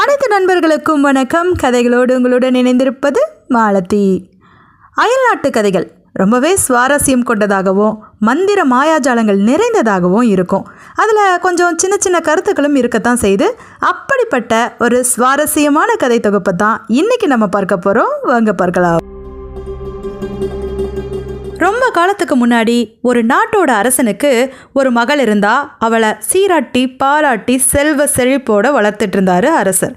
அனைத்து நண்பர்களுக்கும் வணக்கம் கதைகளோடு உங்களுடன் இணைந்திருப்பது மாலதி அயல்நாட்டு கதைகள் ரொம்பவே சுவாரஸ்யம் கொண்டதாகவும் மந்திர மாயாஜாலங்கள் நிறைந்ததாகவும் இருக்கும் அதில் கொஞ்சம் சின்ன சின்ன கருத்துக்களும் இருக்கத்தான் செய்து அப்படிப்பட்ட ஒரு சுவாரஸ்யமான கதை தொகுப்பை தான் இன்றைக்கி நம்ம பார்க்க போகிறோம் வாங்க பார்க்கலாம் ரொம்ப காலத்துக்கு முன்னாடி ஒரு நாட்டோட அரசனுக்கு ஒரு மகள் இருந்தா அவளை சீராட்டி பாராட்டி செல்வ செழிப்போட வளர்த்துட்டு இருந்தாரு அரசர்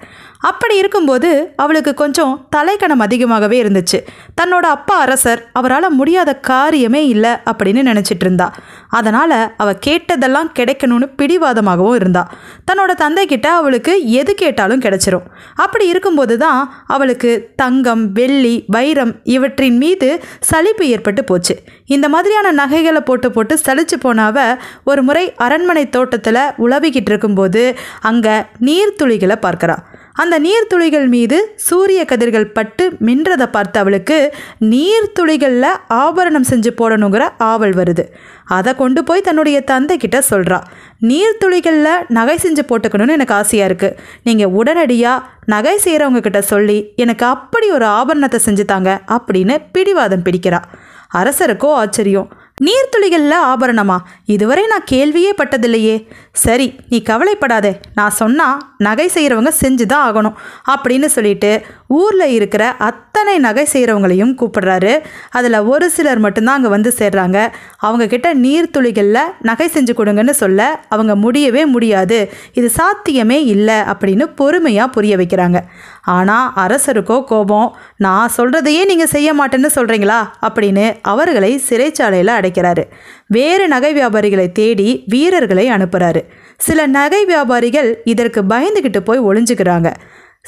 அப்படி இருக்கும்போது அவளுக்கு கொஞ்சம் தலைக்கணம் அதிகமாகவே இருந்துச்சு தன்னோட அப்பா அரசர் அவரால் முடியாத காரியமே இல்லை அப்படின்னு நினச்சிட்டு இருந்தா அதனால் அவள் கேட்டதெல்லாம் கிடைக்கணும்னு பிடிவாதமாகவும் இருந்தா தன்னோட தந்தைக்கிட்ட அவளுக்கு எது கேட்டாலும் கிடைச்சிரும் அப்படி இருக்கும்போது தான் அவளுக்கு தங்கம் வெள்ளி வைரம் இவற்றின் மீது சலிப்பு ஏற்பட்டு போச்சு இந்த மாதிரியான நகைகளை போட்டு போட்டு சலிச்சு போனாவ ஒரு முறை அரண்மனை தோட்டத்தில் உழவிக்கிட்டு இருக்கும்போது அங்கே நீர்த்துளிகளை பார்க்குறாள் அந்த நீர்த்துளிகள் மீது சூரிய கதிர்கள் பட்டு மின்றதை பார்த்து அவளுக்கு நீர்த்துளிகளில் ஆபரணம் செஞ்சு போடணுங்கிற ஆவல் வருது அதை கொண்டு போய் தன்னுடைய தந்தை கிட்ட சொல்கிறா நீர்த்துளிகளில் நகை செஞ்சு போட்டுக்கணும்னு எனக்கு ஆசையாக இருக்குது நீங்கள் உடனடியாக நகை செய்கிறவங்க கிட்ட சொல்லி எனக்கு அப்படி ஒரு ஆபரணத்தை செஞ்சு தாங்க அப்படின்னு பிடிவாதம் பிடிக்கிறா அரசருக்கோ ஆச்சரியம் நீர்த்துளிகள்ல ஆபரணமா இதுவரை நான் கேள்வியே பட்டதில்லையே சரி நீ கவலைப்படாதே நான் சொன்னால் நகை செய்கிறவங்க செஞ்சு தான் ஆகணும் அப்படின்னு சொல்லிட்டு ஊரில் இருக்கிற அத்தனை நகை செய்கிறவங்களையும் கூப்பிடுறாரு அதில் ஒரு சிலர் மட்டும்தான் அங்கே வந்து சேர்றாங்க கிட்ட நீர்த்துளிகளில் நகை செஞ்சு கொடுங்கன்னு சொல்ல அவங்க முடியவே முடியாது இது சாத்தியமே இல்லை அப்படின்னு பொறுமையாக புரிய வைக்கிறாங்க ஆனால் அரசருக்கோ கோபம் நான் சொல்கிறதையே நீங்கள் செய்ய மாட்டேன்னு சொல்கிறீங்களா அப்படின்னு அவர்களை சிறைச்சாலையில் அடைக்கிறாரு வேறு நகை வியாபாரிகளை தேடி வீரர்களை அனுப்புகிறாரு சில நகை வியாபாரிகள் இதற்கு பயந்துக்கிட்டு போய் ஒளிஞ்சுக்கிறாங்க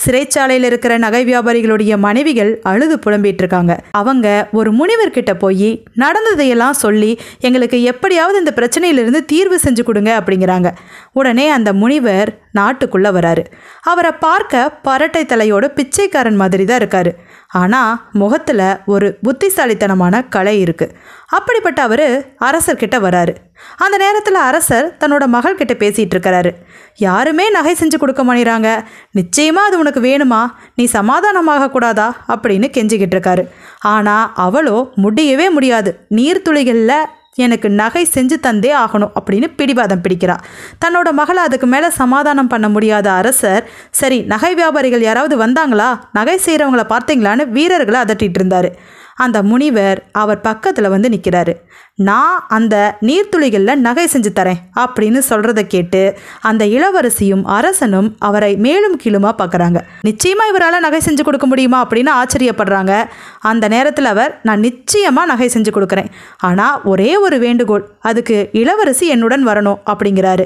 சிறைச்சாலையில் இருக்கிற நகை வியாபாரிகளுடைய மனைவிகள் அழுது புலம்பிட்டு இருக்காங்க அவங்க ஒரு முனிவர்கிட்ட போய் நடந்ததையெல்லாம் சொல்லி எங்களுக்கு எப்படியாவது இந்த பிரச்சனையிலிருந்து தீர்வு செஞ்சு கொடுங்க அப்படிங்கிறாங்க உடனே அந்த முனிவர் நாட்டுக்குள்ளே வராரு அவரை பார்க்க பரட்டை தலையோட பிச்சைக்காரன் மாதிரி தான் இருக்காரு ஆனால் முகத்தில் ஒரு புத்திசாலித்தனமான கலை இருக்குது அப்படிப்பட்ட அவர் அரசர்கிட்ட வராரு அந்த நேரத்தில் அரசர் தன்னோட மகள்கிட்ட பேசிகிட்டு இருக்கிறாரு யாருமே நகை செஞ்சு கொடுக்க மாட்டாங்க நிச்சயமாக அது உனக்கு வேணுமா நீ சமாதானமாக கூடாதா அப்படின்னு கெஞ்சிக்கிட்டு இருக்காரு ஆனால் அவளோ முடியவே முடியாது நீர்த்துளிகளில் எனக்கு நகை செஞ்சு தந்தே ஆகணும் அப்படின்னு பிடிவாதம் பிடிக்கிறா தன்னோட மகளை அதுக்கு மேலே சமாதானம் பண்ண முடியாத அரசர் சரி நகை வியாபாரிகள் யாராவது வந்தாங்களா நகை செய்கிறவங்கள பார்த்தீங்களான்னு வீரர்களை அதட்டிகிட்டு இருந்தார் அந்த முனிவர் அவர் பக்கத்தில் வந்து நிற்கிறாரு நான் அந்த நீர்த்துளிகளில் நகை செஞ்சு தரேன் அப்படின்னு சொல்கிறத கேட்டு அந்த இளவரசியும் அரசனும் அவரை மேலும் கீழுமாக பார்க்குறாங்க நிச்சயமாக இவரால் நகை செஞ்சு கொடுக்க முடியுமா அப்படின்னு ஆச்சரியப்படுறாங்க அந்த நேரத்தில் அவர் நான் நிச்சயமாக நகை செஞ்சு கொடுக்குறேன் ஆனால் ஒரே ஒரு வேண்டுகோள் அதுக்கு இளவரசி என்னுடன் வரணும் அப்படிங்கிறாரு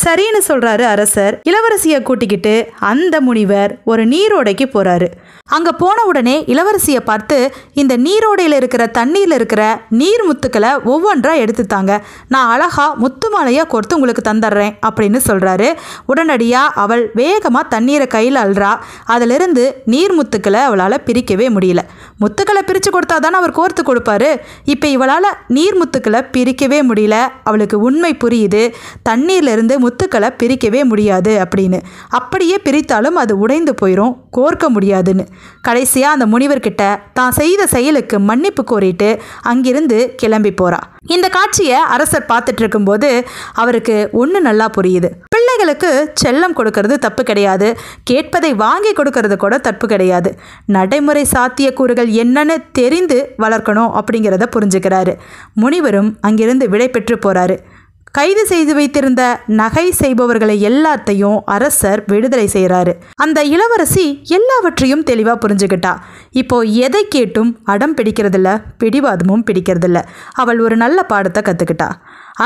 சரின்னு சொல்றாரு அரசர் இளவரசிய கூட்டிக்கிட்டு அந்த முனிவர் ஒரு நீரோடைக்கு போறாரு அங்க போன உடனே இளவரசிய பார்த்து இந்த நீரோடையில் இருக்கிற தண்ணீர்ல இருக்கிற நீர் முத்துக்களை ஒவ்வொன்றா எடுத்துத்தாங்க நான் அழகா முத்து மாலையா கொடுத்து உங்களுக்கு தந்துடுறேன் அப்படின்னு சொல்றாரு உடனடியா அவள் வேகமா தண்ணீரை கையில் அல்றா அதிலிருந்து நீர் முத்துக்களை அவளால் பிரிக்கவே முடியல முத்துக்களை பிரித்து கொடுத்தா அவர் கோர்த்து கொடுப்பாரு இப்போ இவளால் நீர் முத்துக்களை பிரிக்கவே முடியல அவளுக்கு உண்மை புரியுது தண்ணீர்லேருந்து முத்துக்களை பிரிக்கவே முடியாது அப்படின்னு அப்படியே பிரித்தாலும் அது உடைந்து போயிடும் கோர்க்க முடியாதுன்னு கடைசியாக அந்த முனிவர்கிட்ட தான் செய்த செயலுக்கு மன்னிப்பு கோரிட்டு அங்கிருந்து கிளம்பி போகிறா இந்த காட்சியை அரசர் பார்த்துட்டு இருக்கும்போது அவருக்கு ஒன்று நல்லா புரியுது பிள்ளைகளுக்கு செல்லம் கொடுக்கறது தப்பு கிடையாது கேட்பதை வாங்கி கொடுக்கறது கூட தப்பு கிடையாது நடைமுறை சாத்தியக்கூறுகள் என்னன்னு தெரிந்து வளர்க்கணும் அப்படிங்கிறத புரிஞ்சுக்கிறாரு முனிவரும் அங்கிருந்து விடை பெற்று போகிறாரு கைது செய்து வைத்திருந்த நகை செய்பவர்களை எல்லாத்தையும் அரசர் விடுதலை செய்கிறாரு அந்த இளவரசி எல்லாவற்றையும் தெளிவாக புரிஞ்சுக்கிட்டா இப்போ எதை கேட்டும் அடம் பிடிக்கிறதில்ல பிடிவாதமும் பிடிக்கிறதில்ல அவள் ஒரு நல்ல பாடத்தை கற்றுக்கிட்டா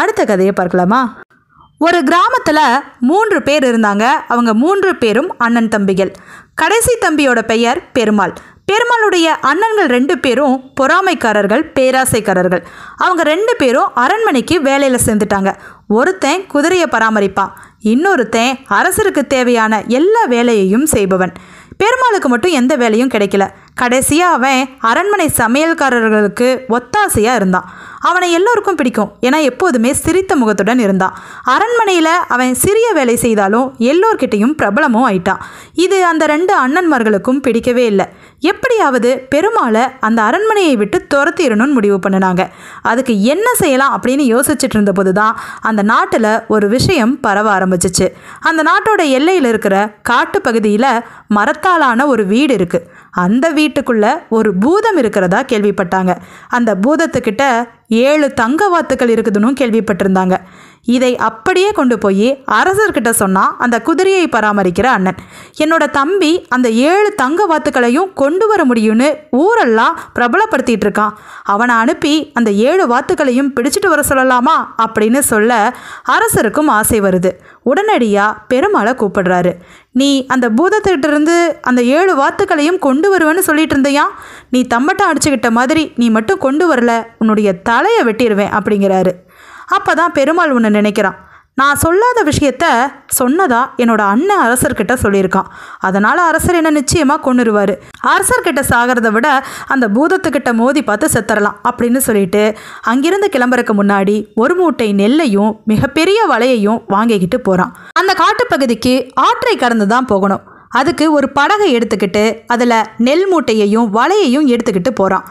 அடுத்த கதையை பார்க்கலாமா ஒரு கிராமத்தில் மூன்று பேர் இருந்தாங்க அவங்க மூன்று பேரும் அண்ணன் தம்பிகள் கடைசி தம்பியோட பெயர் பெருமாள் பெருமாளுடைய அண்ணன்கள் ரெண்டு பேரும் பொறாமைக்காரர்கள் பேராசைக்காரர்கள் அவங்க ரெண்டு பேரும் அரண்மனைக்கு வேலையில் சேர்ந்துட்டாங்க ஒருத்தன் குதிரையை பராமரிப்பான் இன்னொருத்தன் அரசருக்கு தேவையான எல்லா வேலையையும் செய்பவன் பெருமாளுக்கு மட்டும் எந்த வேலையும் கிடைக்கல கடைசியாக அவன் அரண்மனை சமையல்காரர்களுக்கு ஒத்தாசையாக இருந்தான் அவனை எல்லோருக்கும் பிடிக்கும் ஏன்னா எப்போதுமே சிரித்த முகத்துடன் இருந்தான் அரண்மனையில் அவன் சிறிய வேலை செய்தாலும் எல்லோர்கிட்டையும் பிரபலமும் ஆயிட்டான் இது அந்த ரெண்டு அண்ணன்மார்களுக்கும் பிடிக்கவே இல்லை எப்படியாவது பெருமாளை அந்த அரண்மனையை விட்டு துரத்திடணும்னு முடிவு பண்ணினாங்க அதுக்கு என்ன செய்யலாம் அப்படின்னு யோசிச்சுட்டு இருந்தபோது தான் அந்த நாட்டில் ஒரு விஷயம் பரவ ஆரம்பிச்சிச்சு அந்த நாட்டோட எல்லையில் இருக்கிற காட்டு பகுதியில் மரத்தாலான ஒரு வீடு இருக்குது அந்த வீட்டுக்குள்ள ஒரு பூதம் இருக்கிறதா கேள்விப்பட்டாங்க அந்த பூதத்துக்கிட்ட ஏழு தங்க வாத்துக்கள் இருக்குதுன்னு கேள்விப்பட்டிருந்தாங்க இதை அப்படியே கொண்டு போய் அரசர்கிட்ட சொன்னால் அந்த குதிரையை பராமரிக்கிற அண்ணன் என்னோட தம்பி அந்த ஏழு தங்க வாத்துக்களையும் கொண்டு வர முடியும்னு ஊரெல்லாம் பிரபலப்படுத்திட்டு இருக்கான் அவனை அனுப்பி அந்த ஏழு வாத்துக்களையும் பிடிச்சிட்டு வர சொல்லலாமா அப்படின்னு சொல்ல அரசருக்கும் ஆசை வருது உடனடியாக பெருமாளை கூப்பிடுறாரு நீ அந்த பூதத்திட்டிருந்து அந்த ஏழு வாத்துக்களையும் கொண்டு வருவேன்னு சொல்லிட்டு இருந்தியா நீ தம்பட்டம் அடிச்சுக்கிட்ட மாதிரி நீ மட்டும் கொண்டு வரல உன்னுடைய தலையை வெட்டிடுவேன் அப்படிங்கிறாரு அப்போ தான் பெருமாள் ஒன்று நினைக்கிறான் நான் சொல்லாத விஷயத்த சொன்னதா என்னோட அண்ணன் அரசர்கிட்ட சொல்லியிருக்கான் அதனால் அரசர் என்ன நிச்சயமாக கொண்டுருவார் அரசர்கிட்ட சாகிறத விட அந்த பூதத்துக்கிட்ட மோதி பார்த்து செத்துடலாம் அப்படின்னு சொல்லிட்டு அங்கிருந்து கிளம்புறக்கு முன்னாடி ஒரு மூட்டை நெல்லையும் மிகப்பெரிய வலையையும் வாங்கிக்கிட்டு போகிறான் அந்த காட்டுப்பகுதிக்கு ஆற்றை கடந்து தான் போகணும் அதுக்கு ஒரு படகை எடுத்துக்கிட்டு அதில் நெல் மூட்டையையும் வலையையும் எடுத்துக்கிட்டு போகிறான்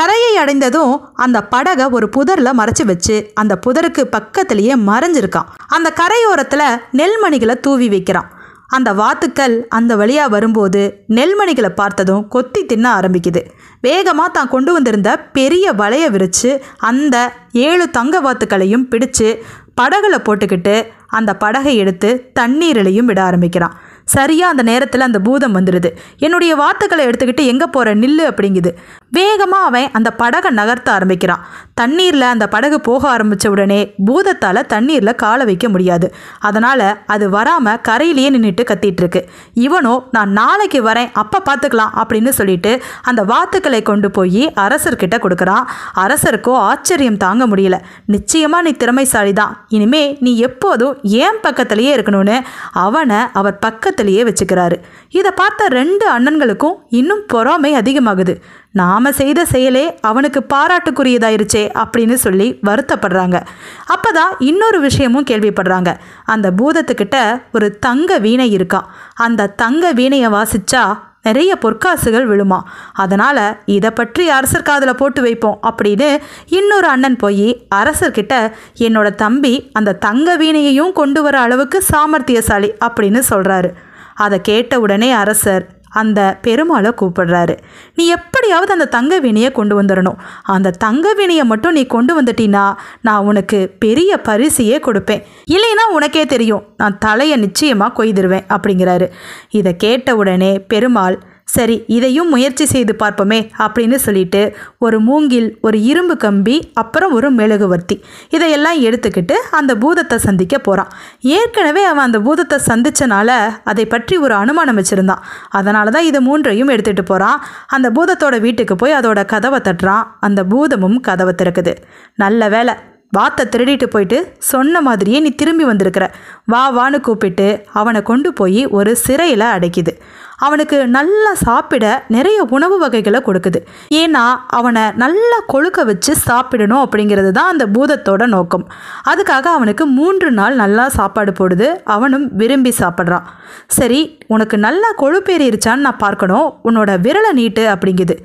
கரையை அடைந்ததும் அந்த படகை ஒரு புதரில் மறைச்சி வச்சு அந்த புதருக்கு பக்கத்திலேயே மறைஞ்சிருக்கான் அந்த கரையோரத்தில் நெல்மணிகளை தூவி வைக்கிறான் அந்த வாத்துக்கள் அந்த வழியாக வரும்போது நெல்மணிகளை பார்த்ததும் கொத்தி தின்ன ஆரம்பிக்குது வேகமாக தான் கொண்டு வந்திருந்த பெரிய வலையை விரித்து அந்த ஏழு தங்க வாத்துக்களையும் பிடிச்சு படகுல போட்டுக்கிட்டு அந்த படகை எடுத்து தண்ணீரிலையும் விட ஆரம்பிக்கிறான் சரியாக அந்த நேரத்தில் அந்த பூதம் வந்துடுது என்னுடைய வார்த்தைகளை எடுத்துக்கிட்டு எங்கே போகிற நில்லு அப்படிங்குது வேகமாக அவன் அந்த படகை நகர்த்த ஆரம்பிக்கிறான் தண்ணீரில் அந்த படகு போக ஆரம்பிச்ச உடனே பூதத்தால் தண்ணீரில் காலை வைக்க முடியாது அதனால் அது வராமல் கரையிலேயே நின்றுட்டு கத்திட்டு இருக்கு இவனோ நான் நாளைக்கு வரேன் அப்போ பார்த்துக்கலாம் அப்படின்னு சொல்லிட்டு அந்த வாத்துக்களை கொண்டு போய் அரசர்கிட்ட கொடுக்குறான் அரசருக்கோ ஆச்சரியம் தாங்க முடியல நிச்சயமாக நீ திறமைசாலி தான் இனிமே நீ எப்போதும் என் பக்கத்துலேயே இருக்கணும்னு அவனை அவர் பக்கத்துலேயே வச்சுக்கிறாரு இதை பார்த்த ரெண்டு அண்ணன்களுக்கும் இன்னும் பொறாமை அதிகமாகுது நாம் செய்த செயலே அவனுக்கு பாராட்டுக்குரியதாயிருச்சே அப்படின்னு சொல்லி வருத்தப்படுறாங்க அப்போ தான் இன்னொரு விஷயமும் கேள்விப்படுறாங்க அந்த பூதத்துக்கிட்ட ஒரு தங்க வீணை இருக்கான் அந்த தங்க வீணையை வாசித்தா நிறைய பொற்காசுகள் விழுமா அதனால் இதை பற்றி அரசர் காதில் போட்டு வைப்போம் அப்படின்னு இன்னொரு அண்ணன் போய் அரசர்கிட்ட என்னோட தம்பி அந்த தங்க வீணையையும் கொண்டு வர அளவுக்கு சாமர்த்தியசாலி அப்படின்னு சொல்கிறாரு அதை கேட்ட உடனே அரசர் அந்த பெருமாளை கூப்பிடுறாரு நீ எப்படியாவது அந்த தங்க வினையை கொண்டு வந்துடணும் அந்த தங்க வினையை மட்டும் நீ கொண்டு வந்துட்டீன்னா நான் உனக்கு பெரிய பரிசையே கொடுப்பேன் இல்லைன்னா உனக்கே தெரியும் நான் தலையை நிச்சயமாக கொய்திருவேன் அப்படிங்கிறாரு இதை கேட்ட உடனே பெருமாள் சரி இதையும் முயற்சி செய்து பார்ப்போமே அப்படின்னு சொல்லிட்டு ஒரு மூங்கில் ஒரு இரும்பு கம்பி அப்புறம் ஒரு மெழுகுவர்த்தி இதையெல்லாம் எடுத்துக்கிட்டு அந்த பூதத்தை சந்திக்க போகிறான் ஏற்கனவே அவன் அந்த பூதத்தை சந்திச்சனால அதை பற்றி ஒரு அனுமானம் வச்சுருந்தான் அதனால தான் இது மூன்றையும் எடுத்துகிட்டு போகிறான் அந்த பூதத்தோட வீட்டுக்கு போய் அதோட கதவை தட்டுறான் அந்த பூதமும் கதவை திறக்குது நல்ல வேலை வாத்தை திருடிட்டு போயிட்டு சொன்ன மாதிரியே நீ திரும்பி வந்திருக்கிற வா வான்னு கூப்பிட்டு அவனை கொண்டு போய் ஒரு சிறையில் அடைக்குது அவனுக்கு நல்லா சாப்பிட நிறைய உணவு வகைகளை கொடுக்குது ஏன்னா அவனை நல்லா கொழுக்க வச்சு சாப்பிடணும் அப்படிங்கிறது தான் அந்த பூதத்தோட நோக்கம் அதுக்காக அவனுக்கு மூன்று நாள் நல்லா சாப்பாடு போடுது அவனும் விரும்பி சாப்பிட்றான் சரி உனக்கு நல்லா கொழுப்பேறிருச்சான்னு நான் பார்க்கணும் உன்னோட விரலை நீட்டு அப்படிங்குது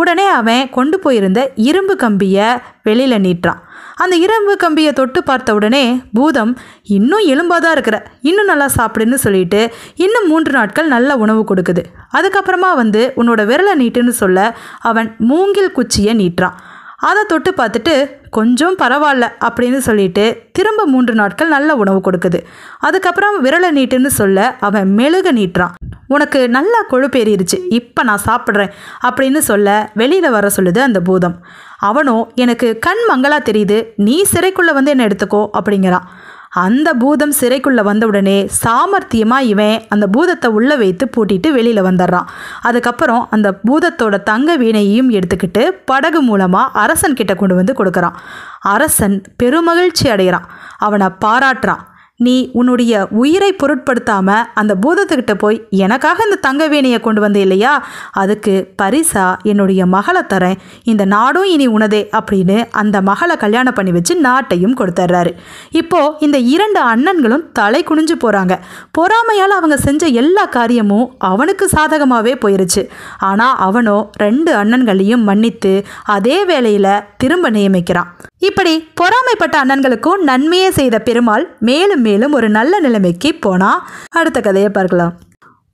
உடனே அவன் கொண்டு போயிருந்த இரும்பு கம்பியை வெளியில் நீட்டுறான் அந்த இரும்பு கம்பியை தொட்டு பார்த்த உடனே பூதம் இன்னும் எலும்பாக தான் இருக்கிற இன்னும் நல்லா சாப்பிடுன்னு சொல்லிட்டு இன்னும் மூன்று நாட்கள் நல்ல உணவு கொடுக்குது அதுக்கப்புறமா வந்து உன்னோட விரலை நீட்டுன்னு சொல்ல அவன் மூங்கில் குச்சியை நீட்டுறான் அதை தொட்டு பார்த்துட்டு கொஞ்சம் பரவாயில்ல அப்படின்னு சொல்லிட்டு திரும்ப மூன்று நாட்கள் நல்ல உணவு கொடுக்குது அதுக்கப்புறம் விரலை நீட்டுன்னு சொல்ல அவன் மெழுக நீட்டுறான் உனக்கு நல்லா கொழுப்பேறிடுச்சு இப்போ நான் சாப்பிட்றேன் அப்படின்னு சொல்ல வெளியில் வர சொல்லுது அந்த பூதம் அவனோ எனக்கு கண் மங்களா தெரியுது நீ சிறைக்குள்ளே வந்து என்னை எடுத்துக்கோ அப்படிங்கிறான் அந்த பூதம் சிறைக்குள்ளே வந்தவுடனே சாமர்த்தியமாக இவன் அந்த பூதத்தை உள்ளே வைத்து பூட்டிட்டு வெளியில் வந்துடுறான் அதுக்கப்புறம் அந்த பூதத்தோட தங்க வீணையையும் எடுத்துக்கிட்டு படகு மூலமாக அரசன்கிட்ட கொண்டு வந்து கொடுக்குறான் அரசன் பெருமகிழ்ச்சி அடைகிறான் அவனை பாராட்டுறான் நீ உன்னுடைய உயிரை பொருட்படுத்தாம அந்த பூதத்துக்கிட்ட போய் எனக்காக இந்த தங்க வேணியை கொண்டு வந்த இல்லையா அதுக்கு பரிசா என்னுடைய மகளை தரேன் இந்த நாடும் இனி உனதே அப்படின்னு அந்த மகளை கல்யாணம் பண்ணி வச்சு நாட்டையும் கொடுத்துட்றாரு இப்போ இந்த இரண்டு அண்ணன்களும் தலை குனிஞ்சு போறாங்க பொறாமையால் அவங்க செஞ்ச எல்லா காரியமும் அவனுக்கு சாதகமாகவே போயிருச்சு ஆனால் அவனோ ரெண்டு அண்ணன்களையும் மன்னித்து அதே வேலையில் திரும்ப நியமிக்கிறான் இப்படி பொறாமைப்பட்ட அண்ணன்களுக்கும் நன்மையே செய்த பெருமாள் மேலும் மேலும் ஒரு நல்ல நிலைமைக்கு போனா அடுத்த கதையை பார்க்கலாம்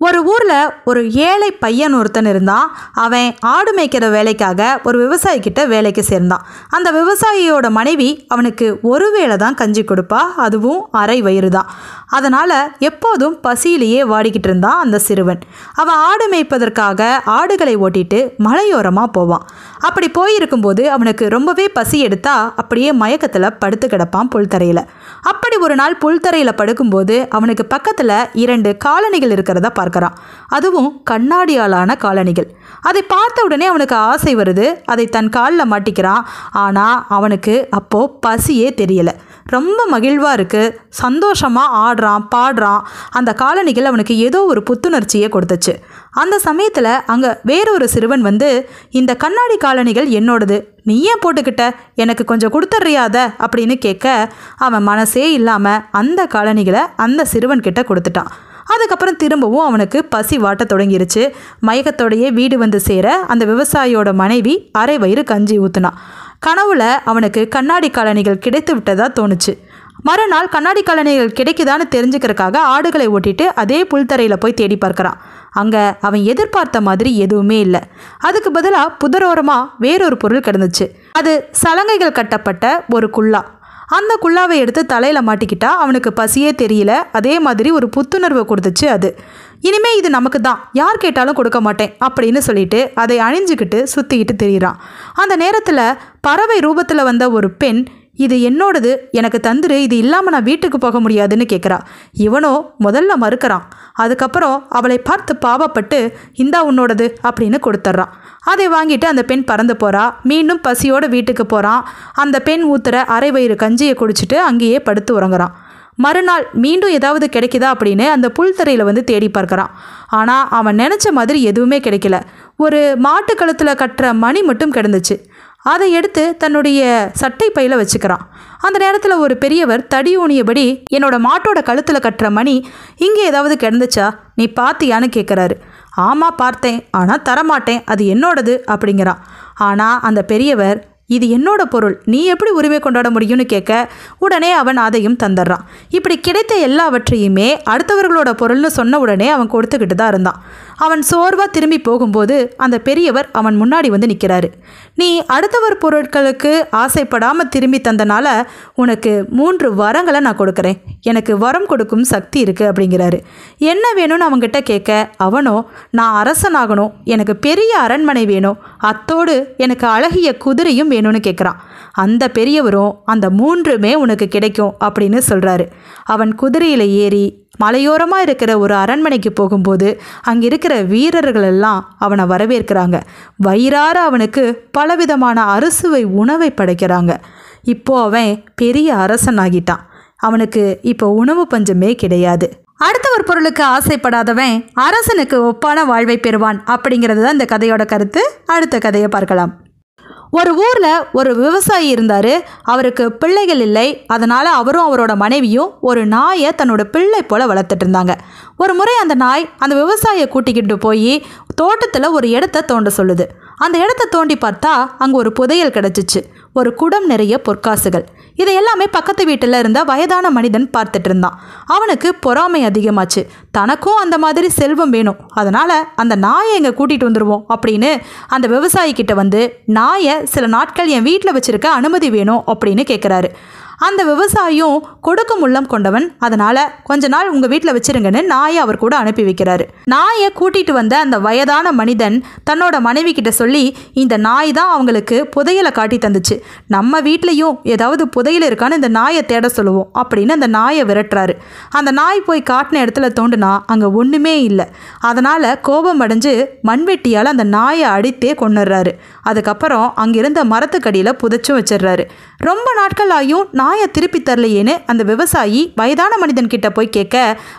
ஒரு ஊரில் ஒரு ஏழை பையன் ஒருத்தன் இருந்தான் அவன் ஆடு மேய்க்கிற வேலைக்காக ஒரு விவசாயிக்கிட்ட வேலைக்கு சேர்ந்தான் அந்த விவசாயியோட மனைவி அவனுக்கு ஒரு வேளை தான் கஞ்சி கொடுப்பா அதுவும் அரை வயிறு தான் அதனால் எப்போதும் பசியிலேயே வாடிக்கிட்டு இருந்தான் அந்த சிறுவன் அவன் ஆடு மேய்ப்பதற்காக ஆடுகளை ஓட்டிட்டு மலையோரமாக போவான் அப்படி போயிருக்கும்போது அவனுக்கு ரொம்பவே பசி எடுத்தா அப்படியே மயக்கத்தில் படுத்து கிடப்பான் புல்தரையில் அப்படி ஒரு நாள் புல்தரையில் படுக்கும்போது அவனுக்கு பக்கத்தில் இரண்டு காலணிகள் இருக்கிறத பார்க்குறான் அதுவும் கண்ணாடியாலான காலணிகள் அதை பார்த்த உடனே அவனுக்கு ஆசை வருது அதை தன் காலில் மாட்டிக்கிறான் ஆனால் அவனுக்கு அப்போது பசியே தெரியலை ரொம்ப மகிழ்வாக இருக்குது சந்தோஷமாக ஆடுறான் பாடுறான் அந்த காலணிகள் அவனுக்கு ஏதோ ஒரு புத்துணர்ச்சியை கொடுத்துச்சு அந்த சமயத்தில் அங்கே வேறொரு சிறுவன் வந்து இந்த கண்ணாடி காலணிகள் என்னோடது நீ ஏன் போட்டுக்கிட்ட எனக்கு கொஞ்சம் கொடுத்துட்றியாத அப்படின்னு கேட்க அவன் மனசே இல்லாமல் அந்த காலணிகளை அந்த சிறுவன்கிட்ட கொடுத்துட்டான் அதுக்கப்புறம் திரும்பவும் அவனுக்கு பசி வாட்ட தொடங்கிருச்சு மயக்கத்தோடையே வீடு வந்து சேர அந்த விவசாயியோட மனைவி அரை வயிறு கஞ்சி ஊற்றுனான் கனவுல அவனுக்கு கண்ணாடி காலணிகள் கிடைத்து விட்டதாக தோணுச்சு மறுநாள் கண்ணாடி காலணிகள் கிடைக்குதான்னு தெரிஞ்சுக்கிறக்காக ஆடுகளை ஓட்டிட்டு அதே புல்தரையில் போய் தேடி பார்க்குறான் அங்கே அவன் எதிர்பார்த்த மாதிரி எதுவுமே இல்லை அதுக்கு பதிலாக புதரோரமாக வேறொரு பொருள் கிடந்துச்சு அது சலங்கைகள் கட்டப்பட்ட ஒரு குல்லா அந்த குல்லாவை எடுத்து தலையில் மாட்டிக்கிட்டா அவனுக்கு பசியே தெரியல அதே மாதிரி ஒரு புத்துணர்வை கொடுத்துச்சு அது இனிமே இது நமக்கு தான் யார் கேட்டாலும் கொடுக்க மாட்டேன் அப்படின்னு சொல்லிட்டு அதை அணிஞ்சுக்கிட்டு சுற்றிக்கிட்டு தெரியறான் அந்த நேரத்தில் பறவை ரூபத்தில் வந்த ஒரு பெண் இது என்னோடது எனக்கு தந்துரு இது இல்லாமல் நான் வீட்டுக்கு போக முடியாதுன்னு கேட்குறா இவனோ முதல்ல மறுக்கிறான் அதுக்கப்புறம் அவளை பார்த்து பாவப்பட்டு இந்தா உன்னோடது அப்படின்னு கொடுத்துட்றான் அதை வாங்கிட்டு அந்த பெண் பறந்து போறா மீண்டும் பசியோடு வீட்டுக்கு போகிறான் அந்த பெண் ஊத்துற அரை வயிறு கஞ்சியை குடிச்சிட்டு அங்கேயே படுத்து உறங்குறான் மறுநாள் மீண்டும் ஏதாவது கிடைக்குதா அப்படின்னு அந்த புல்தரையில் வந்து தேடி பார்க்குறான் ஆனால் அவன் நினச்ச மாதிரி எதுவுமே கிடைக்கல ஒரு மாட்டு கழுத்தில் கட்டுற மணி மட்டும் கிடந்துச்சு அதை எடுத்து தன்னுடைய சட்டை பையில் வச்சுக்கிறான் அந்த நேரத்தில் ஒரு பெரியவர் தடி ஊனியபடி என்னோட மாட்டோட கழுத்தில் கட்டுற மணி இங்கே ஏதாவது கிடந்துச்சா நீ பார்த்தியான்னு கேட்குறாரு ஆமாம் பார்த்தேன் ஆனால் தரமாட்டேன் அது என்னோடது அப்படிங்கிறான் ஆனால் அந்த பெரியவர் இது என்னோட பொருள் நீ எப்படி உரிமை கொண்டாட முடியும்னு கேட்க உடனே அவன் அதையும் தந்துடுறான் இப்படி கிடைத்த எல்லாவற்றையுமே அடுத்தவர்களோட பொருள்னு சொன்ன உடனே அவன் கொடுத்துக்கிட்டு தான் இருந்தான் அவன் சோர்வாக திரும்பி போகும்போது அந்த பெரியவர் அவன் முன்னாடி வந்து நிற்கிறாரு நீ அடுத்தவர் பொருட்களுக்கு ஆசைப்படாமல் திரும்பி தந்தனால உனக்கு மூன்று வரங்களை நான் கொடுக்குறேன் எனக்கு வரம் கொடுக்கும் சக்தி இருக்குது அப்படிங்கிறாரு என்ன வேணும்னு அவங்ககிட்ட கேட்க அவனோ நான் அரசனாகணும் எனக்கு பெரிய அரண்மனை வேணும் அத்தோடு எனக்கு அழகிய குதிரையும் வேணும்னு கேட்குறான் அந்த பெரியவரும் அந்த மூன்றுமே உனக்கு கிடைக்கும் அப்படின்னு சொல்கிறாரு அவன் குதிரையில் ஏறி மலையோரமாக இருக்கிற ஒரு அரண்மனைக்கு போகும்போது அங்கே இருக்கிற வீரர்கள் எல்லாம் அவனை வரவேற்கிறாங்க வயிறார அவனுக்கு பலவிதமான அறுசுவை உணவை படைக்கிறாங்க இப்போ அவன் பெரிய அரசன் ஆகிட்டான் அவனுக்கு இப்போ உணவு பஞ்சமே கிடையாது அடுத்த ஒரு பொருளுக்கு ஆசைப்படாதவன் அரசனுக்கு ஒப்பான வாழ்வை பெறுவான் அப்படிங்கிறது தான் இந்த கதையோட கருத்து அடுத்த கதையை பார்க்கலாம் ஒரு ஊரில் ஒரு விவசாயி இருந்தார் அவருக்கு பிள்ளைகள் இல்லை அதனால் அவரும் அவரோட மனைவியும் ஒரு நாயை தன்னோட பிள்ளை போல் வளர்த்துட்டு இருந்தாங்க ஒரு முறை அந்த நாய் அந்த விவசாயியை கூட்டிக்கிட்டு போய் தோட்டத்தில் ஒரு இடத்த தோண்ட சொல்லுது அந்த இடத்த தோண்டி பார்த்தா அங்கே ஒரு புதையல் கிடச்சிச்சு ஒரு குடம் நிறைய பொற்காசுகள் இதையெல்லாமே எல்லாமே பக்கத்து வீட்டில் இருந்த வயதான மனிதன் பார்த்துட்டு இருந்தான் அவனுக்கு பொறாமை அதிகமாச்சு தனக்கும் அந்த மாதிரி செல்வம் வேணும் அதனால் அந்த நாயை எங்கே கூட்டிகிட்டு வந்துடுவோம் அப்படின்னு அந்த விவசாயிக்கிட்ட வந்து நாயை சில நாட்கள் என் வீட்டில் வச்சுருக்க அனுமதி வேணும் அப்படின்னு கேட்குறாரு அந்த விவசாயியும் கொடுக்கும் உள்ளம் கொண்டவன் அதனால் கொஞ்ச நாள் உங்கள் வீட்டில் வச்சிருங்கன்னு நாயை அவர் கூட அனுப்பி வைக்கிறாரு நாயை கூட்டிகிட்டு வந்த அந்த வயதான மனிதன் தன்னோட மனைவி கிட்ட சொல்லி இந்த நாய் தான் அவங்களுக்கு புதையலை காட்டி தந்துச்சு நம்ம வீட்லேயும் ஏதாவது புதையல் இருக்கான்னு இந்த நாயை தேட சொல்லுவோம் அப்படின்னு அந்த நாயை விரட்டுறாரு அந்த நாய் போய் காட்டின இடத்துல தோண்டுனா அங்கே ஒன்றுமே இல்லை அதனால் கோபம் அடைஞ்சு மண்வெட்டியால் அந்த நாயை அடித்தே கொண்டுறாரு அதுக்கப்புறம் அங்கிருந்த மரத்துக்கடியில் புதைச்சும் வச்சிடுறாரு ரொம்ப நாட்கள் ஆகியும் நாயை திருப்பி தரலையேன்னு அந்த விவசாயி வயதான மனிதன் கிட்ட போய் கேட்க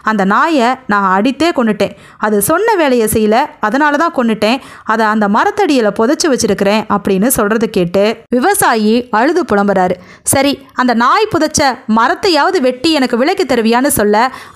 அந்த நாயை நான் அடித்தே கொண்டுட்டேன் அது சொன்ன வேலையை செய்யல அதனால தான் கொண்டுட்டேன் அதை அந்த மரத்தடியில் புதைச்சி வச்சிருக்கிறேன் அப்படின்னு சொல்றது கேட்டு விவசாயி அழுது புலம்புறாரு சரி அந்த நாய் புதைச்ச மரத்தையாவது வெட்டி எனக்கு விலைக்கு தருவியான்னு சொல்ல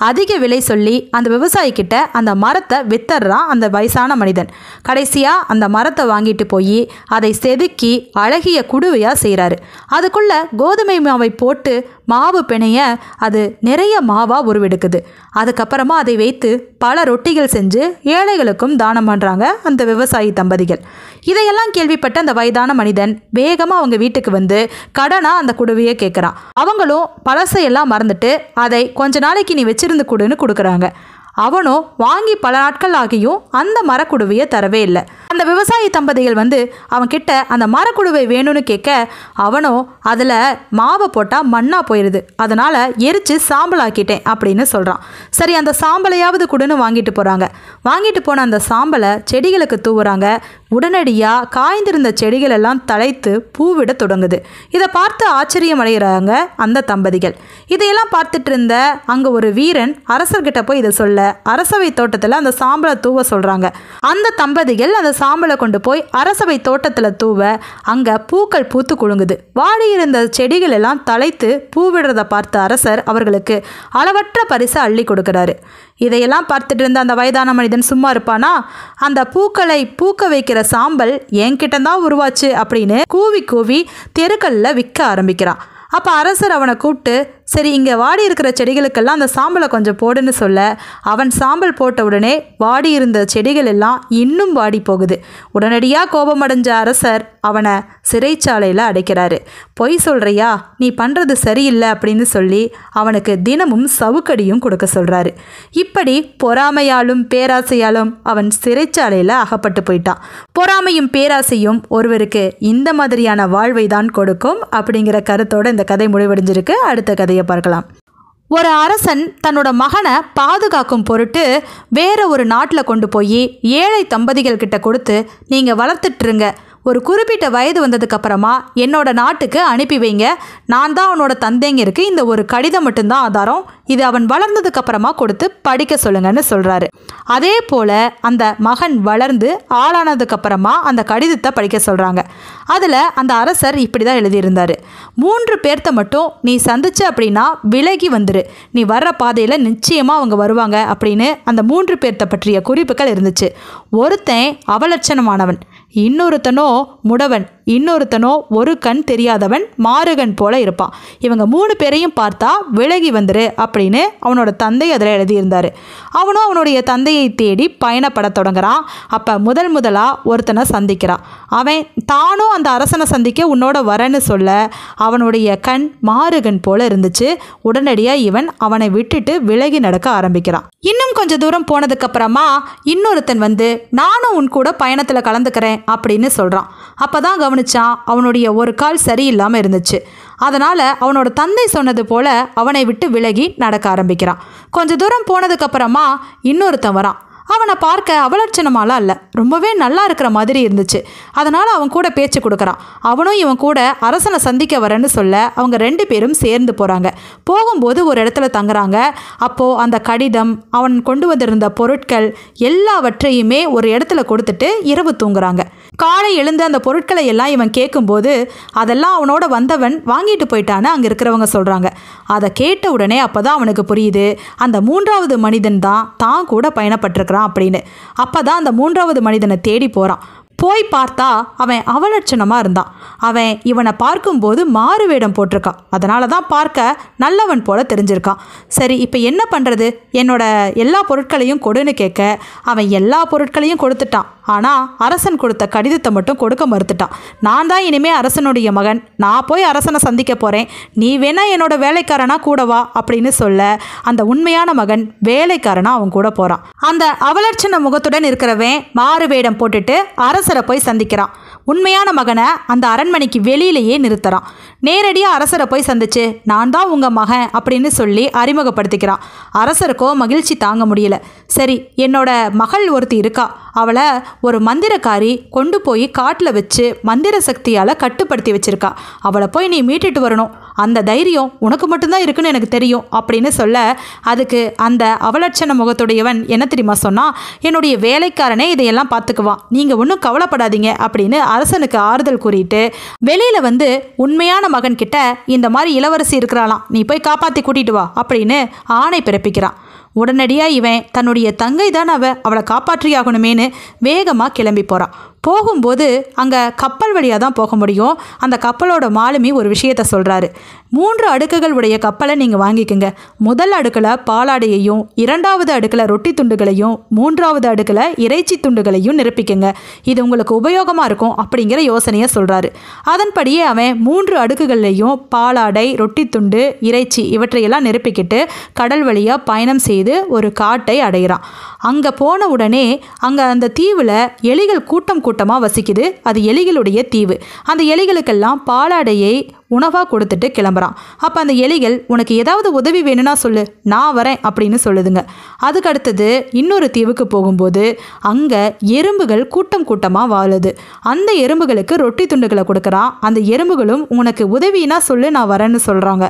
அதிக விலை சொல்லி அந்த விவசாயி கிட்ட அந்த மரத்தை வித்தர்றான் அந்த வயசான மனிதன் கடைசியாக அந்த மரத்தை வாங்கிட்டு போய் அதை செதுக்கி அழகிய குடுவையாக செய்கிறாரு அது அதுக்குள்ள கோதுமை மாவை போட்டு மாவு பிணைய அது நிறைய மாவாக உருவெடுக்குது அதுக்கப்புறமா அதை வைத்து பல ரொட்டிகள் செஞ்சு ஏழைகளுக்கும் தானம் பண்ணுறாங்க அந்த விவசாயி தம்பதிகள் இதையெல்லாம் கேள்விப்பட்ட அந்த வயதான மனிதன் வேகமாக அவங்க வீட்டுக்கு வந்து கடனாக அந்த குடுவையை கேட்குறான் அவங்களும் பழசையெல்லாம் மறந்துட்டு அதை கொஞ்ச நாளைக்கு நீ வச்சிருந்து கொடுன்னு கொடுக்குறாங்க அவனோ வாங்கி பல நாட்கள் ஆகியும் அந்த மரக்குடுவையை தரவே இல்லை அந்த விவசாயி தம்பதிகள் வந்து அவன் கிட்ட அந்த மரக்குடுவை வேணும்னு கேட்க அவனோ அதில் மாவை போட்டால் மண்ணாக போயிடுது அதனால் எரித்து சாம்பலாக்கிட்டேன் அப்படின்னு சொல்கிறான் சரி அந்த சாம்பலையாவது கொடுன்னு வாங்கிட்டு போகிறாங்க வாங்கிட்டு போன அந்த சாம்பலை செடிகளுக்கு தூவுறாங்க உடனடியாக காய்ந்திருந்த செடிகள் எல்லாம் தழைத்து பூவிட தொடங்குது இதை பார்த்து ஆச்சரியம் அடைகிறாங்க அந்த தம்பதிகள் இதையெல்லாம் பார்த்துட்டு இருந்த அங்கே ஒரு வீரன் அரசர்கிட்ட போய் இதை சொல்ல அரசவை தோட்டத்தில் அந்த சாம்பலை தூவ சொல்கிறாங்க அந்த தம்பதிகள் அந்த சாம்பலை கொண்டு போய் அரசவை தோட்டத்தில் தூவ அங்கே பூக்கள் பூத்து குழுங்குது வாடி இருந்த செடிகள் எல்லாம் தலைத்து விடுறத பார்த்த அரசர் அவர்களுக்கு அளவற்ற பரிசு அள்ளி கொடுக்குறாரு இதையெல்லாம் பார்த்துட்டு இருந்த அந்த வயதான மனிதன் சும்மா இருப்பானா அந்த பூக்களை பூக்க வைக்கிற சாம்பல் என்கிட்ட தான் உருவாச்சு அப்படின்னு கூவி கூவி தெருக்கல்ல விற்க ஆரம்பிக்கிறான் அப்போ அரசர் அவனை கூப்பிட்டு சரி இங்கே வாடி இருக்கிற செடிகளுக்கெல்லாம் அந்த சாம்பலை கொஞ்சம் போடுன்னு சொல்ல அவன் சாம்பல் போட்ட உடனே வாடி இருந்த செடிகள் எல்லாம் இன்னும் வாடி போகுது உடனடியாக கோபமடைஞ்ச அரசர் அவனை சிறைச்சாலையில் அடைக்கிறாரு பொய் சொல்கிறியா நீ பண்ணுறது சரியில்லை அப்படின்னு சொல்லி அவனுக்கு தினமும் சவுக்கடியும் கொடுக்க சொல்கிறாரு இப்படி பொறாமையாலும் பேராசையாலும் அவன் சிறைச்சாலையில் அகப்பட்டு போயிட்டான் பொறாமையும் பேராசையும் ஒருவருக்கு இந்த மாதிரியான வாழ்வை தான் கொடுக்கும் அப்படிங்கிற கருத்தோடு இந்த கதை முடிவடைஞ்சிருக்கு அடுத்த கதையை செய்ய பார்க்கலாம் ஒரு அரசன் தன்னோட மகனை பாதுகாக்கும் பொருட்டு வேற ஒரு நாட்டில் கொண்டு போய் ஏழை தம்பதிகள் கிட்ட கொடுத்து நீங்கள் வளர்த்துட்ருங்க ஒரு குறிப்பிட்ட வயது வந்ததுக்கப்புறமா என்னோட நாட்டுக்கு அனுப்பி வைங்க நான் தான் அவனோட தந்தைங்க இருக்கு இந்த ஒரு கடிதம் மட்டும்தான் ஆதாரம் இது அவன் வளர்ந்ததுக்கப்புறமா கொடுத்து படிக்க சொல்லுங்கன்னு சொல்கிறாரு அதே போல் அந்த மகன் வளர்ந்து ஆளானதுக்கப்புறமா அந்த கடிதத்தை படிக்க சொல்கிறாங்க அதில் அந்த அரசர் இப்படி தான் எழுதியிருந்தார் மூன்று பேர்த்த மட்டும் நீ சந்திச்ச அப்படின்னா விலகி வந்துரு நீ வர்ற பாதையில் நிச்சயமாக அவங்க வருவாங்க அப்படின்னு அந்த மூன்று பேர்த்த பற்றிய குறிப்புகள் இருந்துச்சு ஒருத்தன் அவலட்சணமானவன் இன்னொருத்தனோ முடவன் இன்னொருத்தனோ ஒரு கண் தெரியாதவன் மாறுகன் போல இருப்பான் இவங்க மூணு பேரையும் பார்த்தா விலகி வந்துரு அப்படின்னு அவனோட தந்தை அதில் எழுதியிருந்தார் அவனும் அவனுடைய தந்தையை தேடி பயணப்பட தொடங்குறான் அப்போ முதல் முதலாக ஒருத்தனை சந்திக்கிறான் அவன் தானும் அந்த அரசனை சந்திக்க உன்னோட வரன்னு சொல்ல அவனுடைய கண் மாறுகன் போல இருந்துச்சு உடனடியாக இவன் அவனை விட்டுட்டு விலகி நடக்க ஆரம்பிக்கிறான் இன்னும் கொஞ்சம் தூரம் போனதுக்கப்புறமா இன்னொருத்தன் வந்து நானும் உன் கூட பயணத்தில் கலந்துக்கிறேன் அப்படின்னு சொல்கிறான் அப்போ தான் கவனிச்சான் அவனுடைய ஒரு கால் சரியில்லாமல் இருந்துச்சு அதனால் அவனோட தந்தை சொன்னது போல் அவனை விட்டு விலகி நடக்க ஆரம்பிக்கிறான் கொஞ்சம் தூரம் போனதுக்கப்புறமா இன்னொருத்தன் வரான் அவனை பார்க்க அவலட்சணமாலாம் இல்லை ரொம்பவே நல்லா இருக்கிற மாதிரி இருந்துச்சு அதனால் அவன் கூட பேச்சு கொடுக்குறான் அவனும் இவன் கூட அரசனை சந்திக்க வரேன்னு சொல்ல அவங்க ரெண்டு பேரும் சேர்ந்து போகிறாங்க போகும்போது ஒரு இடத்துல தங்குறாங்க அப்போது அந்த கடிதம் அவன் கொண்டு வந்திருந்த பொருட்கள் எல்லாவற்றையுமே ஒரு இடத்துல கொடுத்துட்டு இரவு தூங்குறாங்க காலை எழுந்து அந்த பொருட்களை எல்லாம் இவன் கேட்கும்போது அதெல்லாம் அவனோட வந்தவன் வாங்கிட்டு போயிட்டான்னு அங்கே இருக்கிறவங்க சொல்கிறாங்க அதை கேட்ட உடனே அப்போ தான் அவனுக்கு புரியுது அந்த மூன்றாவது மனிதன் தான் தான் கூட பயணப்பட்டிருக்கிறான் அப்படின்னு அப்போ தான் அந்த மூன்றாவது மனிதனை தேடி போகிறான் போய் பார்த்தா அவன் அவலட்சணமாக இருந்தான் அவன் இவனை பார்க்கும்போது மாறு வேடம் போட்டிருக்கான் அதனால தான் பார்க்க நல்லவன் போல தெரிஞ்சிருக்கான் சரி இப்போ என்ன பண்ணுறது என்னோட எல்லா பொருட்களையும் கொடுன்னு கேட்க அவன் எல்லா பொருட்களையும் கொடுத்துட்டான் ஆனால் அரசன் கொடுத்த கடிதத்தை மட்டும் கொடுக்க மறுத்துட்டான் நான் தான் இனிமேல் அரசனுடைய மகன் நான் போய் அரசனை சந்திக்க போகிறேன் நீ வேணா என்னோட வேலைக்காரனா கூட வா அப்படின்னு சொல்ல அந்த உண்மையான மகன் வேலைக்காரனா அவன் கூட போகிறான் அந்த அவலட்சண முகத்துடன் இருக்கிறவன் மாறு வேடம் போட்டுட்டு அரசன் அரசரை போய் சந்திக்கிறான் உண்மையான மகனை அந்த அரண்மனைக்கு வெளியிலேயே நிறுத்துகிறான் நேரடியாக அரசரை போய் சந்திச்சு நான் தான் உங்கள் மகன் அப்படின்னு சொல்லி அறிமுகப்படுத்திக்கிறான் அரசருக்கோ மகிழ்ச்சி தாங்க முடியல சரி என்னோட மகள் ஒருத்தி இருக்கா அவளை ஒரு மந்திரக்காரி கொண்டு போய் காட்டில் வச்சு மந்திர சக்தியால் கட்டுப்படுத்தி வச்சுருக்கா அவளை போய் நீ மீட்டுட்டு வரணும் அந்த தைரியம் உனக்கு மட்டும்தான் இருக்குன்னு எனக்கு தெரியும் அப்படின்னு சொல்ல அதுக்கு அந்த அவலட்சண முகத்துடையவன் என்ன தெரியுமா சொன்னால் என்னுடைய வேலைக்காரனே இதையெல்லாம் பார்த்துக்குவான் நீங்கள் ஒன்றும் கவலைப்படாதீங்க அப்படின்னு அரசனுக்கு ஆறுதல் கூறிட்டு வெளியில் வந்து உண்மையான மகன் கிட்ட இந்த மாதிரி இளவரசி இருக்கிறாளாம் நீ போய் காப்பாற்றி கூட்டிட்டு வா அப்படின்னு ஆணை பிறப்பிக்கிறான் உடனடியாக இவன் தன்னுடைய தங்கை தான் அவ அவளை காப்பாற்றியாகணுமேனு வேகமாக கிளம்பி போகிறான் போகும்போது அங்கே கப்பல் வழியாக தான் போக முடியும் அந்த கப்பலோட மாலுமி ஒரு விஷயத்த சொல்கிறாரு மூன்று அடுக்குகள் உடைய கப்பலை நீங்கள் வாங்கிக்கோங்க முதல் அடுக்கில் பாலாடையையும் இரண்டாவது அடுக்கில் ரொட்டி துண்டுகளையும் மூன்றாவது அடுக்கில் இறைச்சி துண்டுகளையும் நிரப்பிக்கங்க இது உங்களுக்கு உபயோகமாக இருக்கும் அப்படிங்கிற யோசனையை சொல்கிறாரு அதன்படியே அவன் மூன்று அடுக்குகள்லையும் பாலாடை ரொட்டி துண்டு இறைச்சி இவற்றையெல்லாம் நிரப்பிக்கிட்டு கடல் வழியாக பயணம் செய்து ஒரு காட்டை அடைகிறான் அங்கே போன உடனே அங்கே அந்த தீவில் எலிகள் கூட்டம் கூட்டமாக வசிக்குது அது எலிகளுடைய தீவு அந்த எலிகளுக்கெல்லாம் பாலாடையை உணவாக கொடுத்துட்டு கிளம்புறான் அப்போ அந்த எலிகள் உனக்கு ஏதாவது உதவி வேணும்னா சொல்லு நான் வரேன் அப்படின்னு சொல்லுதுங்க அதுக்கு அடுத்தது இன்னொரு தீவுக்கு போகும்போது அங்கே எறும்புகள் கூட்டம் கூட்டமாக வாழுது அந்த எறும்புகளுக்கு ரொட்டி துண்டுகளை கொடுக்குறான் அந்த எறும்புகளும் உனக்கு உதவினா சொல்லு நான் வரேன்னு சொல்கிறாங்க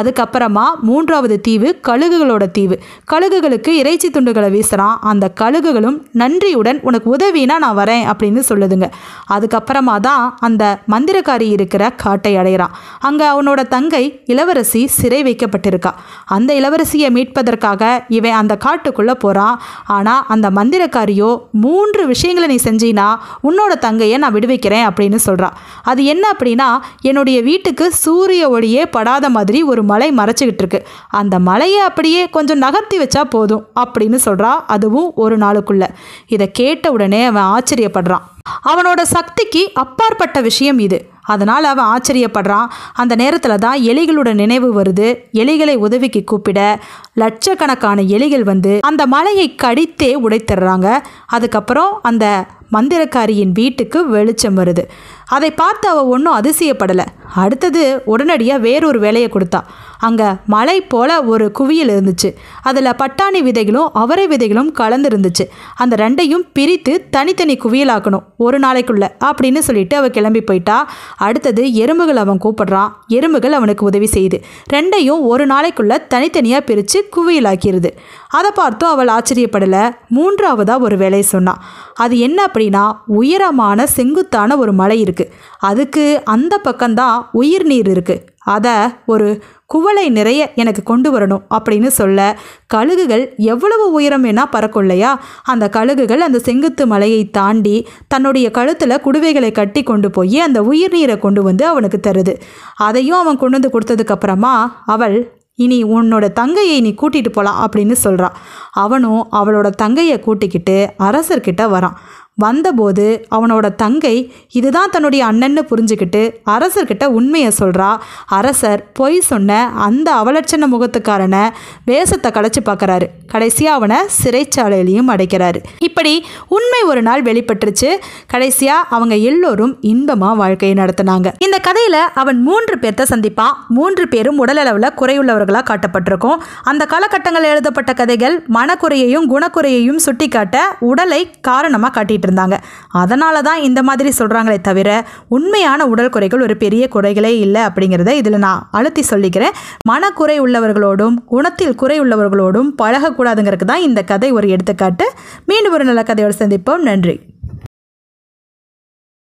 அதுக்கப்புறமா மூன்றாவது தீவு கழுகுகளோட தீவு கழுகுகளுக்கு இறைச்சி துண்டுகளை வீசுகிறான் அந்த கழுகுகளும் நன்றியுடன் உனக்கு உதவினா நான் வரேன் அப்படின்னு சொல்லுதுங்க அதுக்கப்புறமா தான் அந்த மந்திரக்காரி இருக்கிற காட்டை அடைகிறான் அங்கே அவனோட தங்கை இளவரசி சிறை வைக்கப்பட்டிருக்கா அந்த இளவரசியை மீட்பதற்காக இவன் அந்த காட்டுக்குள்ளே போகிறான் ஆனால் அந்த மந்திரக்காரியோ மூன்று விஷயங்களை நீ செஞ்சினா உன்னோட தங்கையை நான் விடுவிக்கிறேன் அப்படின்னு சொல்கிறான் அது என்ன அப்படின்னா என்னுடைய வீட்டுக்கு சூரிய ஒளியே படாத மாதிரி ஒரு மலை மறைச்சிக்கிட்டு இருக்கு அந்த மலையை அப்படியே கொஞ்சம் நகர்த்தி வச்சா போதும் அப்படின்னு சொல்கிறா அதுவும் ஒரு நாளுக்குள்ள இதை கேட்ட உடனே அவன் ஆச்சரியப்படுறான் அவனோட சக்திக்கு அப்பாற்பட்ட விஷயம் இது அதனால் அவன் ஆச்சரியப்படுறான் அந்த நேரத்தில் தான் எலிகளோட நினைவு வருது எலிகளை உதவிக்கு கூப்பிட லட்சக்கணக்கான எலிகள் வந்து அந்த மலையை கடித்தே உடைத்துடுறாங்க அதுக்கப்புறம் அந்த மந்திரக்காரியின் வீட்டுக்கு வெளிச்சம் வருது அதை பார்த்து அவள் ஒன்றும் அதிசயப்படலை அடுத்தது உடனடியாக வேறொரு வேலையை கொடுத்தா அங்கே மலை போல் ஒரு குவியல் இருந்துச்சு அதில் பட்டாணி விதைகளும் அவரை விதைகளும் கலந்துருந்துச்சு அந்த ரெண்டையும் பிரித்து தனித்தனி குவியலாக்கணும் ஒரு நாளைக்குள்ளே அப்படின்னு சொல்லிட்டு அவள் கிளம்பி போயிட்டா அடுத்தது எறும்புகள் அவன் கூப்பிடுறான் எறும்புகள் அவனுக்கு உதவி செய்யுது ரெண்டையும் ஒரு நாளைக்குள்ளே தனித்தனியாக பிரித்து குவியலாக்கிடுது அதை பார்த்தும் அவள் ஆச்சரியப்படலை மூன்றாவதாக ஒரு வேலையை சொன்னான் அது என்ன அப்படின்னா உயரமான செங்குத்தான ஒரு மலை இருக்குது அதுக்கு அந்த பக்கம்தான் உயிர் நீர் இருக்குது அதை ஒரு குவளை நிறைய எனக்கு கொண்டு வரணும் அப்படின்னு சொல்ல கழுகுகள் எவ்வளவு உயரம் வேணால் பறக்கும் இல்லையா அந்த கழுகுகள் அந்த செங்குத்து மலையை தாண்டி தன்னுடைய கழுத்தில் குடுவைகளை கட்டி கொண்டு போய் அந்த உயிர் நீரை கொண்டு வந்து அவனுக்கு தருது அதையும் அவன் கொண்டு வந்து கொடுத்ததுக்கப்புறமா அவள் இனி உன்னோட தங்கையை நீ கூட்டிகிட்டு போகலாம் அப்படின்னு சொல்கிறான் அவனும் அவளோட தங்கையை கூட்டிக்கிட்டு அரசர்கிட்ட வரான் வந்தபோது அவனோட தங்கை இதுதான் தன்னுடைய அண்ணன்னு புரிஞ்சுக்கிட்டு அரசர்கிட்ட உண்மையை சொல்கிறா அரசர் பொய் சொன்ன அந்த அவலட்சண முகத்துக்காரனை வேஷத்தை கலைச்சி பார்க்குறாரு கடைசியாக அவனை சிறைச்சாலையிலையும் அடைக்கிறாரு இப்படி உண்மை ஒரு நாள் வெளிப்பட்டுருச்சு கடைசியாக அவங்க எல்லோரும் இன்பமாக வாழ்க்கையை நடத்தினாங்க இந்த கதையில் அவன் மூன்று பேர்த்த சந்திப்பான் மூன்று பேரும் உடலளவில் குறையுள்ளவர்களாக காட்டப்பட்டிருக்கும் அந்த காலகட்டங்களில் எழுதப்பட்ட கதைகள் மனக்குறையையும் குணக்குறையையும் சுட்டிக்காட்ட உடலை காரணமாக காட்டிட்டு இருந்தாங்க அதனால தான் இந்த மாதிரி சொல்கிறாங்களே தவிர உண்மையான உடல் குறைகள் ஒரு பெரிய குறைகளே இல்லை அப்படிங்கிறத இதில் நான் அழுத்தி சொல்லிக்கிறேன் மனக்குறை உள்ளவர்களோடும் குணத்தில் குறை உள்ளவர்களோடும் பழகக்கூடாதுங்கிறதுக்கு தான் இந்த கதை ஒரு எடுத்துக்காட்டு மீண்டும் ஒரு நல்ல கதையோடு சந்திப்போம் நன்றி